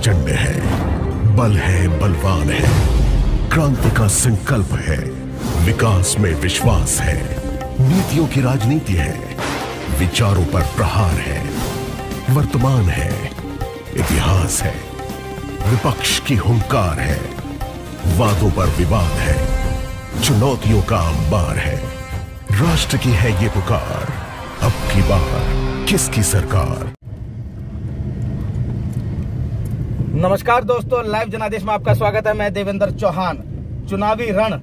प्रचंड है बल है बलवान है क्रांति का संकल्प है विकास में विश्वास है नीतियों की राजनीति है विचारों पर प्रहार है वर्तमान है इतिहास है विपक्ष की हुंकार है वादों पर विवाद है चुनौतियों का अंबार है राष्ट्र की है ये पुकार अब की बार किसकी सरकार नमस्कार दोस्तों लाइव जनादेश में आपका स्वागत है मैं देवेंद्र चौहान चुनावी रण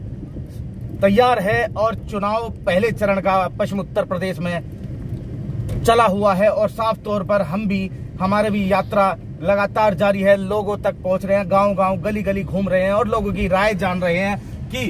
तैयार है और चुनाव पहले चरण का पश्चिम उत्तर प्रदेश में चला हुआ है और साफ तौर पर हम भी हमारे भी यात्रा लगातार जारी है लोगों तक पहुंच रहे हैं गांव गांव गली गली घूम रहे हैं और लोगों की राय जान रहे हैं कि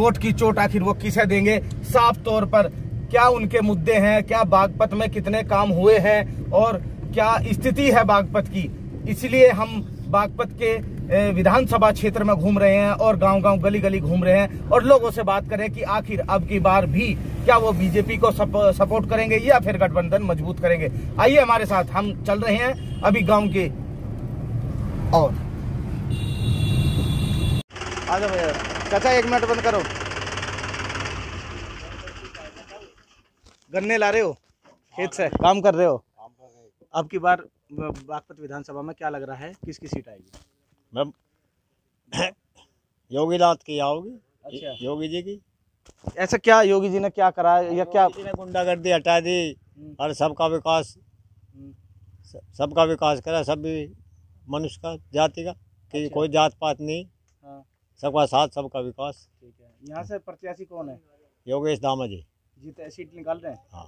वोट की चोट आखिर वो किसे देंगे साफ तौर पर क्या उनके मुद्दे हैं क्या बागपत में कितने काम हुए हैं और क्या स्थिति है बागपत की इसलिए हम बागपत के विधानसभा क्षेत्र में घूम रहे हैं और गांव गांव गली गली घूम रहे हैं और लोगों से बात करें कि आखिर अब की बार भी क्या वो बीजेपी को सप, सपोर्ट करेंगे या फिर गठबंधन मजबूत करेंगे आइए हमारे साथ हम चल रहे हैं अभी गाँव के और चाचा एक मिनट बंद करो गन्ने ला रहे हो खेत से काम कर रहे हो अब की बार बागपत विधानसभा में क्या लग रहा है किसकी सीट आएगी मैम योगी नाथ की आओगी अच्छा योगी जी की ऐसा क्या योगी जी ने क्या करा या क्या गुंडागर्दी हटा दी और हम्म। सबका विकास हम्म। सबका विकास करा सब भी मनुष्य का जाति का कि अच्छा। कोई जात पात नहीं हाँ। सबका साथ सबका विकास ठीक है यहाँ से प्रत्याशी कौन है योगेश दामा जी जीते तो सीट निकाल रहे हैं हाँ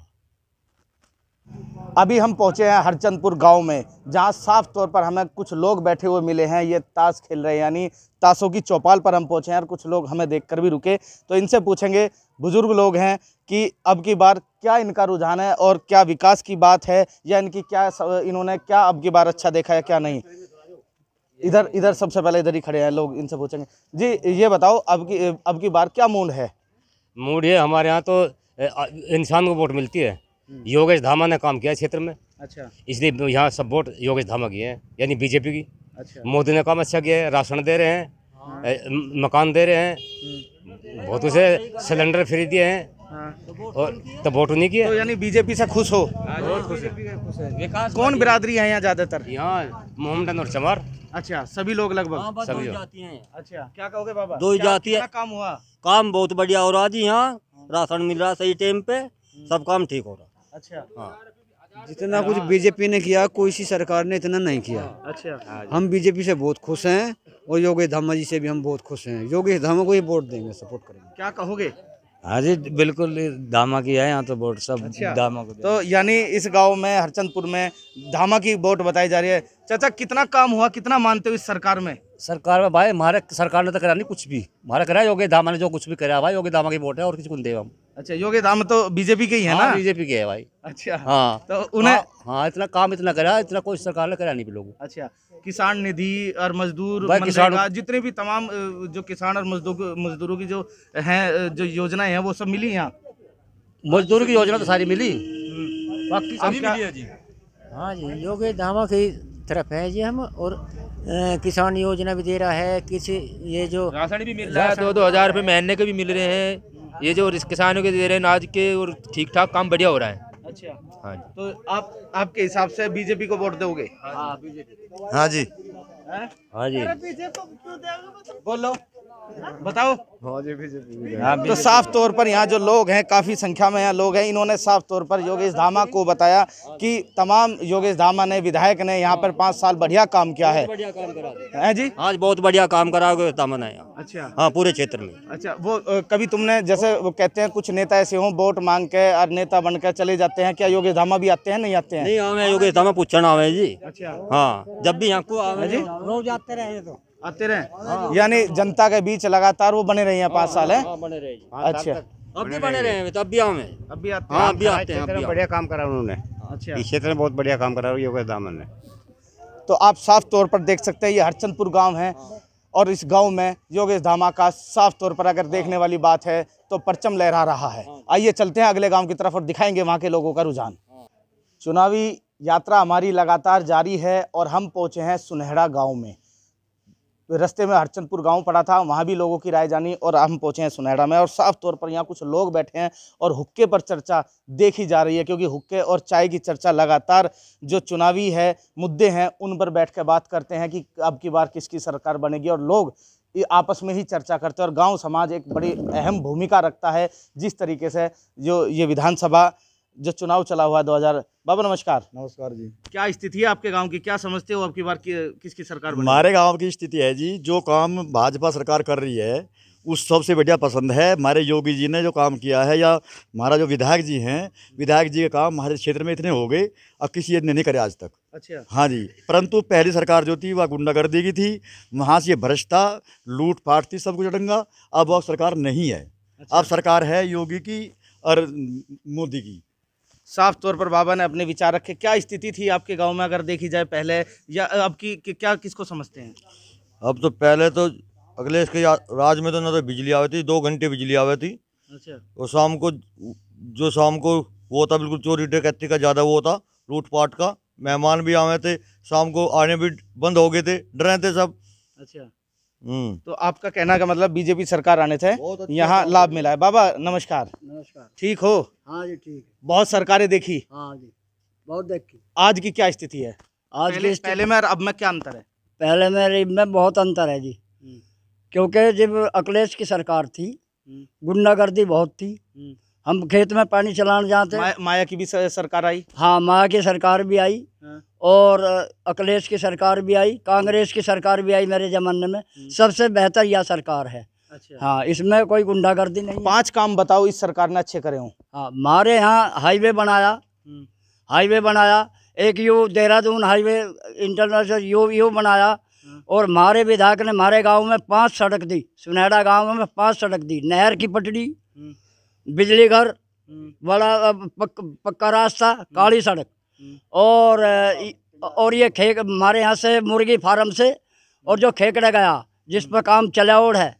अभी हम पहुंचे हैं हरचंदपुर गांव में जहां साफ तौर पर हमें कुछ लोग बैठे हुए मिले हैं ये ताश खेल रहे हैं यानी ताशों की चौपाल पर हम पहुंचे हैं और कुछ लोग हमें देखकर भी रुके तो इनसे पूछेंगे बुज़ुर्ग लोग हैं कि अब की बार क्या इनका रुझान है और क्या विकास की बात है या इनकी क्या इन्होंने क्या अब की बार अच्छा देखा है क्या नहीं इधर इधर सबसे पहले इधर ही खड़े हैं लोग इनसे पूछेंगे जी ये बताओ अब की अब की बार क्या मूड है मूड ये हमारे यहाँ तो इंसान को वोट मिलती है हम्म। योगेश धामा ने काम किया क्षेत्र में अच्छा इसलिए यहाँ सब वोट योगेश धामा की है यानी बीजेपी की अच्छा मोदी ने काम अच्छा किया है राशन दे रहे हैं हाँ। मकान दे रहे हैं हम्म। बहुत उसे सिलेंडर फ्री दिए हैं हाँ। और तो वोट नहीं किया तो यानी बीजेपी से खुश हो कौन बिरादरी है यहाँ ज्यादातर यहाँ मोहम्मदन और चमार अच्छा सभी लोग लगभग हाँ, सभी जाती हैं अच्छा क्या कहोगे बाबा दो ही जाती है काम हुआ काम बहुत बढ़िया हो रहा जी यहाँ राशन मिल रहा सही टाइम पे हम्म। सब काम ठीक हो रहा अच्छा हाँ। जितना कुछ बीजेपी ने किया कोई सी सरकार ने इतना नहीं किया अच्छा हम बीजेपी से बहुत खुश हैं और योगेश धामा जी से भी हम बहुत खुश हैं योगेश धामा को ही वोट देंगे सपोर्ट करेंगे क्या कहोगे हाँ जी बिल्कुल धामा की है यहाँ तो वोट सब अच्छा। धामा को तो यानी इस गांव में हरचंदपुर में धामा की वोट बताई जा रही है चाचा कितना काम हुआ कितना मानते हो इस सरकार में सरकार में भाई हमारे सरकार ने तो करा नहीं कुछ भी हमारा करा योगी धामा ने जो कुछ भी करा भाई योगी धामा की वोट है और किसी को देव हम अच्छा योगे राम तो बीजेपी के ही है हाँ, ना बीजेपी के है भाई अच्छा हाँ तो उन्हें हाँ, हाँ इतना काम इतना करा इतना कोई सरकार ने करा नहीं लोगों अच्छा किसान निधि और मजदूर किसान जितने भी तमाम जो किसान और मजदूर मजदूरों की जो है जो योजनाएं हैं वो सब मिली यहाँ मजदूर की योजना तो सारी मिली हम्म। बाकी सभी मिली है जी हाँ जी योगे धामा की तरफ है जी हम और किसान योजना भी दे रहा है किसी ये जो राशन भी मिल रहा है दो दो हजार रुपये महीने के भी मिल रहे हैं ये जो किसानों के दे रहे अनाज के और ठीक ठाक काम बढ़िया हो रहा है अच्छा हाँ जी तो आप आपके हिसाब से बीजेपी को वोट दोगे हाँ जी हाँ जी हाँ जी बोलो बताओ हाँ हाँ, तो साफ तौर पर यहाँ जो लोग हैं काफ़ी संख्या में यहाँ लोग हैं इन्होंने साफ तौर पर योगेश धामा को बताया कि तमाम योगेश धामा ने विधायक ने यहाँ पर पाँच साल बढ़िया काम किया है हैं जी आज बहुत बढ़िया काम करा योगेश धामा ने अच्छा हाँ पूरे क्षेत्र में अच्छा वो कभी तुमने जैसे वो कहते हैं कुछ नेता ऐसे हों वोट मांग के और नेता बनकर चले जाते हैं क्या योगेश धामा भी आते हैं नहीं आते हैं योगेश धामा पूछना जी अच्छा हाँ जब भी यहाँ को हाँ जी रोज आते रहे आते रहे हाँ। यानी जनता के बीच लगातार वो बने रहे हैं पाँच हाँ, साल है हाँ, अच्छा अब भी बने रहे हैं तो अब भी आओ हाँ अभी आते हैं बढ़िया काम करा उन्होंने अच्छा इस क्षेत्र में बहुत बढ़िया काम करा योगेश दामन ने तो आप साफ तौर पर देख सकते हैं ये हरचंदपुर गांव है और इस गांव में योगेश धामा का साफ तौर पर अगर देखने वाली बात है तो परचम लहरा रहा है आइए चलते हैं अगले गांव की तरफ और दिखाएंगे वहाँ के लोगों का रुझान चुनावी यात्रा हमारी लगातार जारी है और हम पहुंचे हैं सुनहरा गाँव में रास्ते में हरचंदपुर गांव पड़ा था वहाँ भी लोगों की राय जानी और हम पहुँचे हैं सुनहरा में और साफ तौर पर यहाँ कुछ लोग बैठे हैं और हुक्के पर चर्चा देखी जा रही है क्योंकि हुक्के और चाय की चर्चा लगातार जो चुनावी है मुद्दे हैं उन पर बैठ कर बात करते हैं कि अब की बार किसकी सरकार बनेगी और लोग आपस में ही चर्चा करते हैं और गांव समाज एक बड़ी अहम भूमिका रखता है जिस तरीके से जो ये विधानसभा जो चुनाव चला हुआ है दो हजार बाबा नमस्कार नमस्कार जी क्या स्थिति है आपके गांव की क्या समझते हो आपकी बार की, किसकी सरकार हमारे गांव की स्थिति है जी जो काम भाजपा सरकार कर रही है उस सबसे बढ़िया पसंद है हमारे योगी जी ने जो काम किया है या हमारा जो विधायक जी हैं विधायक जी के काम हमारे क्षेत्र में इतने हो गए अब किसी ने नहीं करे आज तक अच्छा हाँ जी परंतु पहली सरकार जो थी वह गुंडागर्दी की थी वहाँ से भ्रष्टा लूट फाट थी सब कुछ अडंगा अब वह सरकार नहीं है अच्छा। अब सरकार है योगी की और मोदी की साफ तौर पर बाबा ने अपने विचार रखे क्या स्थिति थी आपके गांव में अगर देखी जाए पहले या अब की कि, क्या किसको समझते हैं अब तो पहले तो अखिलेश के राज में तो ना तो बिजली आवे थी दो घंटे बिजली आवे थी अच्छा और शाम को जो शाम को वो था बिल्कुल चोरी डकैती का ज़्यादा वो था लूट पाट का मेहमान भी आए थे शाम को आने भी बंद हो गए थे डरे थे सब अच्छा हम्म। तो आपका कहना का मतलब बीजेपी सरकार आने थे अच्छा यहाँ लाभ मिला है बाबा नमस्कार नमस्कार ठीक हो हाँ जी ठीक बहुत सरकारें देखी हाँ जी बहुत देखी आज की क्या स्थिति है आज पहले, पहले में अब में क्या अंतर है पहले में में बहुत अंतर है जी हम्म। क्योंकि जब अखिलेश की सरकार थी हम्म। गुंडागर्दी बहुत थी हम्म। हम खेत में पानी चलाने जाते मा, माया की भी सरकार आई हाँ माया की सरकार भी आई हाँ। और अखिलेश की सरकार भी आई कांग्रेस की सरकार भी आई मेरे जमाने में सबसे बेहतर यह सरकार है अच्छा हाँ इसमें कोई गुंडागर्दी नहीं पांच काम बताओ इस सरकार ने अच्छे करे हूँ हाँ हमारे यहाँ हाईवे बनाया हम्म। हाईवे बनाया एक यू देहरादून हाईवे इंटरनेशनल यू यू बनाया हम्म। और हमारे विधायक ने हमारे गांव में पांच सड़क दी सुनहरा गांव में पांच सड़क दी नहर की पटड़ी हम्म। बिजली घर बड़ा पक, पक्का रास्ता काली सड़क और और ये खेक हमारे यहाँ से मुर्गी फार्म से और जो खेकड़ा गया जिस पर काम चलाओड़ है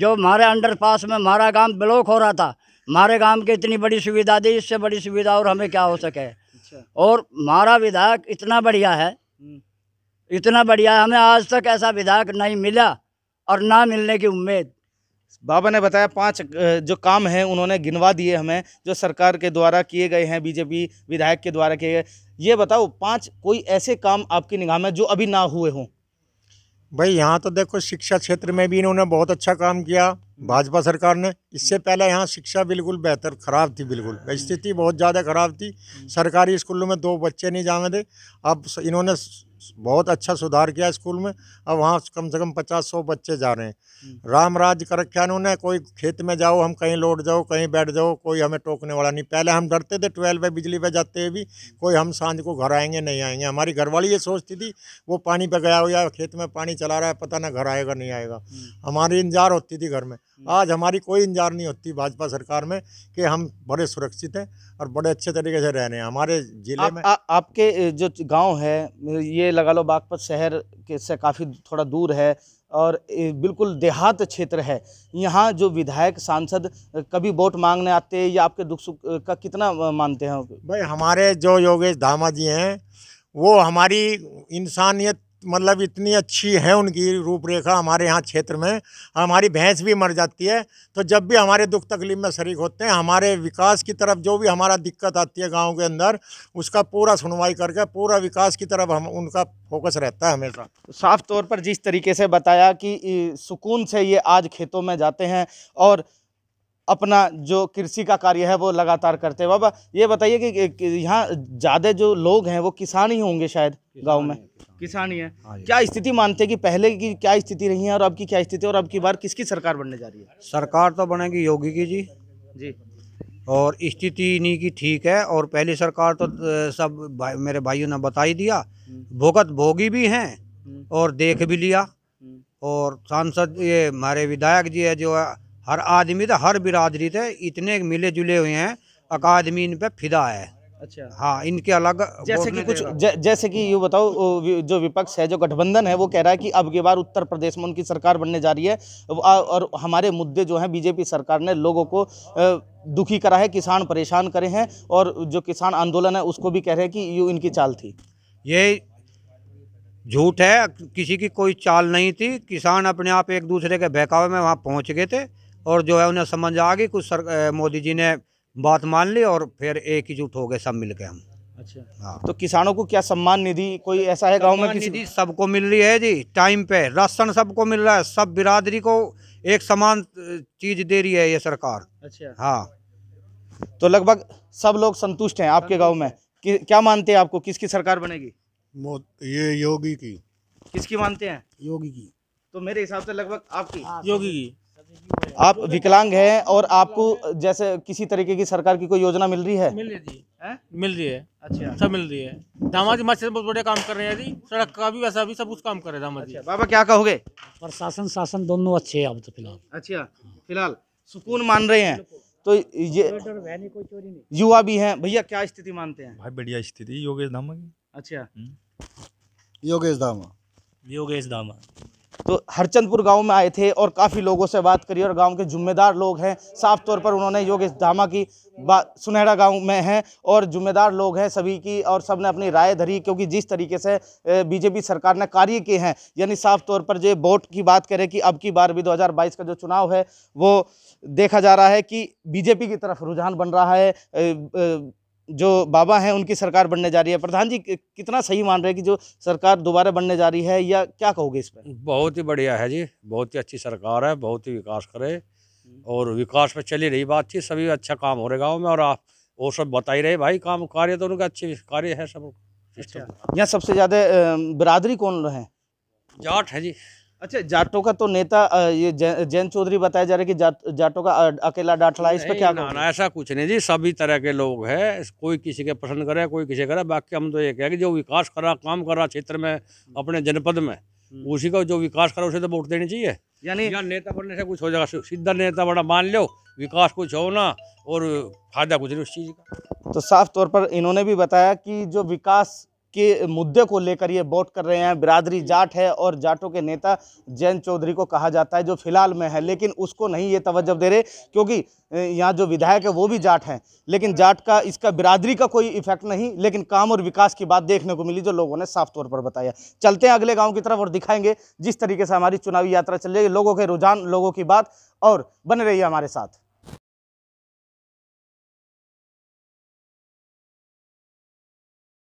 जो हमारे अंडर पास में हमारा गांव ब्लॉक हो रहा था हमारे गांव की इतनी बड़ी सुविधा दी इससे बड़ी सुविधा और हमें क्या हो सके अच्छा। और हमारा विधायक इतना बढ़िया है हम्म। इतना बढ़िया है हमें आज तक ऐसा विधायक नहीं मिला और ना मिलने की उम्मीद बाबा ने बताया पांच जो काम हैं उन्होंने गिनवा दिए हमें जो सरकार के द्वारा किए गए हैं बीजेपी विधायक के द्वारा किए गए ये बताओ पांच कोई ऐसे काम आपकी निगाह में जो अभी ना हुए हों भाई यहाँ तो देखो शिक्षा क्षेत्र में भी इन्होंने बहुत अच्छा काम किया हम्म। भाजपा सरकार ने इससे हम्म। पहले यहाँ शिक्षा बिल्कुल बेहतर ख़राब थी बिल्कुल हाँ, हाँ, स्थिति हाँ। बहुत ज़्यादा ख़राब थी हम्म। सरकारी स्कूलों में दो बच्चे नहीं जाने थे अब इन्होंने बहुत अच्छा सुधार किया स्कूल में अब वहाँ कम से कम पचास सौ बच्चे जा रहे हैं हम्म। राम राज कर रखा उन्होंने कोई खेत में जाओ हम कहीं लौट जाओ कहीं बैठ जाओ कोई हमें टोकने वाला नहीं पहले हम डरते थे ट्वेल्व में बिजली पे जाते हुए भी कोई हम सांझ को घर आएंगे नहीं आएंगे हमारी घरवाली ये सोचती थी वो पानी पे गया हो या खेत में पानी चला रहा है पता ना घर आएगा नहीं आएगा हम्म। हमारी इंतजार होती थी घर में हम्म। आज हमारी कोई इंतजार नहीं होती भाजपा सरकार में कि हम बड़े सुरक्षित हैं और बड़े अच्छे तरीके से रह रहे हैं हमारे जिले में आपके जो गाँव है ये लगा लो बागपत शहर के से काफ़ी थोड़ा दूर है और बिल्कुल देहात क्षेत्र है यहाँ जो विधायक सांसद कभी वोट मांगने आते हैं या आपके दुख सुख का कितना मानते हैं भाई हमारे जो योगेश धामा जी हैं वो हमारी इंसानियत मतलब इतनी अच्छी है उनकी रूपरेखा हमारे यहाँ क्षेत्र में हमारी भैंस भी मर जाती है तो जब भी हमारे दुख तकलीफ में शरीक होते हैं हमारे विकास की तरफ जो भी हमारा दिक्कत आती है गांव के अंदर उसका पूरा सुनवाई करके पूरा विकास की तरफ हम उनका फोकस रहता है हमेशा साफ तौर पर जिस तरीके से बताया कि सुकून से ये आज खेतों में जाते हैं और अपना जो कृषि का कार्य है वो लगातार करते हैं बाबा ये बताइए कि, यहाँ ज़्यादा जो लोग हैं वो किसान ही होंगे शायद गाँव में किसान ही है हाँ क्या स्थिति मानते हैं कि पहले की क्या स्थिति रही है और अब की क्या स्थिति और अब की बार किसकी सरकार बनने जा रही है सरकार तो बनेगी योगी की जी जी और स्थिति इन्हीं की ठीक है और पहली सरकार तो सब भाई, मेरे भाइयों ने बता ही दिया हम्म। भुगत भोगी भी हैं हम्म। और देख भी लिया हम्म। और सांसद ये हमारे विधायक जी है जो हर आदमी तो हर बिरादरी थे इतने मिले जुले हुए हैं अकादमी इन पर फिदा है अच्छा हाँ इनके अलग जैसे कि कुछ जैसे कि ये बताओ जो विपक्ष है जो गठबंधन है वो कह रहा है कि अब के बार उत्तर प्रदेश में उनकी सरकार बनने जा रही है और हमारे मुद्दे जो हैं बीजेपी सरकार ने लोगों को दुखी करा है किसान परेशान करे हैं और जो किसान आंदोलन है उसको भी कह रहे हैं कि यू इनकी चाल थी ये झूठ है किसी की कोई चाल नहीं थी किसान अपने आप एक दूसरे के बहकावे में वहाँ पहुँच गए थे और जो है उन्हें समझ आ गई कुछ सर मोदी जी ने बात मान ली और फिर एक एकजुट हो गए सब मिल गए हम अच्छा हाँ तो किसानों को क्या सम्मान निधि कोई ऐसा है गांव में किसी सबको मिल रही है जी टाइम पे राशन सबको मिल रहा है सब बिरादरी को एक समान चीज दे रही है ये सरकार अच्छा हाँ तो लगभग सब लोग संतुष्ट हैं आपके गांव में कि, क्या मानते हैं आपको किसकी सरकार बनेगी ये योगी की किसकी मानते हैं योगी की तो मेरे हिसाब से लगभग आपकी योगी की आप विकलांग हैं और आपको जैसे किसी तरीके की सरकार की कोई योजना मिल रही है मिल रही है मिल रही है अच्छा सब मिल रही है दामाद जी मस्जिद बहुत बढ़िया काम कर रहे हैं जी सड़क का भी वैसा भी सब कुछ काम कर रहे हैं दामाद जी अच्छा, बाबा क्या कहोगे प्रशासन शासन दोनों अच्छे है अब तो फिलहाल अच्छा फिलहाल सुकून मान रहे हैं तो ये युवा भी हैं भैया क्या स्थिति मानते हैं भाई बढ़िया स्थिति योगेश धामा की अच्छा हम्म। योगेश धामा योगेश धामा तो हरचंदपुर गांव में आए थे और काफ़ी लोगों से बात करी और गांव के जुम्मेदार लोग हैं साफ तौर पर उन्होंने योगेश धामा की बात सुनहरा गांव में हैं और जुम्मेदार लोग हैं सभी की और सब ने अपनी राय धरी क्योंकि जिस तरीके से बीजेपी सरकार ने कार्य किए हैं यानी साफ तौर पर जो वोट की बात करें कि अब की बार भी दो का जो चुनाव है वो देखा जा रहा है कि बीजेपी की तरफ रुझान बन रहा है जो बाबा हैं उनकी सरकार बनने जा रही है प्रधान जी कितना सही मान रहे हैं कि जो सरकार दोबारा बनने जा रही है या क्या कहोगे इस पर बहुत ही बढ़िया है जी बहुत ही अच्छी सरकार है बहुत ही विकास करे और विकास पर चली रही बात थी सभी अच्छा काम हो रहे गाँव में और आप वो सब बता ही रहे भाई काम कार्य तो उनका अच्छे कार्य है सब अच्छा। यहाँ सबसे ज़्यादा बिरादरी कौन है जाट है जी अच्छा जाटों का तो नेता ये जैन चौधरी बताया जा रहा है कि जाट जाटों का अकेला डाटला इस पर क्या ना, ना ऐसा कुछ नहीं जी सभी तरह के लोग हैं कोई किसी के पसंद करे कोई किसी करे बाकी हम तो ये कहें कि जो विकास कर रहा काम कर रहा क्षेत्र में अपने जनपद में हम्म। उसी का जो विकास करा उसे तो वोट देनी चाहिए यानी या नेता बनने से कुछ हो जाएगा सीधा नेता बड़ा मान लो विकास कुछ हो ना और फायदा कुछ नहीं उस चीज़ का तो साफ तौर पर इन्होंने भी बताया कि जो विकास के मुद्दे को लेकर ये वोट कर रहे हैं बिरादरी जाट है और जाटों के नेता जैन चौधरी को कहा जाता है जो फिलहाल में है लेकिन उसको नहीं ये तवज्जो दे रहे क्योंकि यहाँ जो विधायक है वो भी जाट हैं लेकिन जाट का इसका बिरादरी का कोई इफेक्ट नहीं लेकिन काम और विकास की बात देखने को मिली जो लोगों ने साफ तौर पर बताया चलते हैं अगले गाँव की तरफ और दिखाएंगे जिस तरीके से हमारी चुनावी यात्रा चल रही है लोगों के रुझान लोगों की बात और बने रही हमारे साथ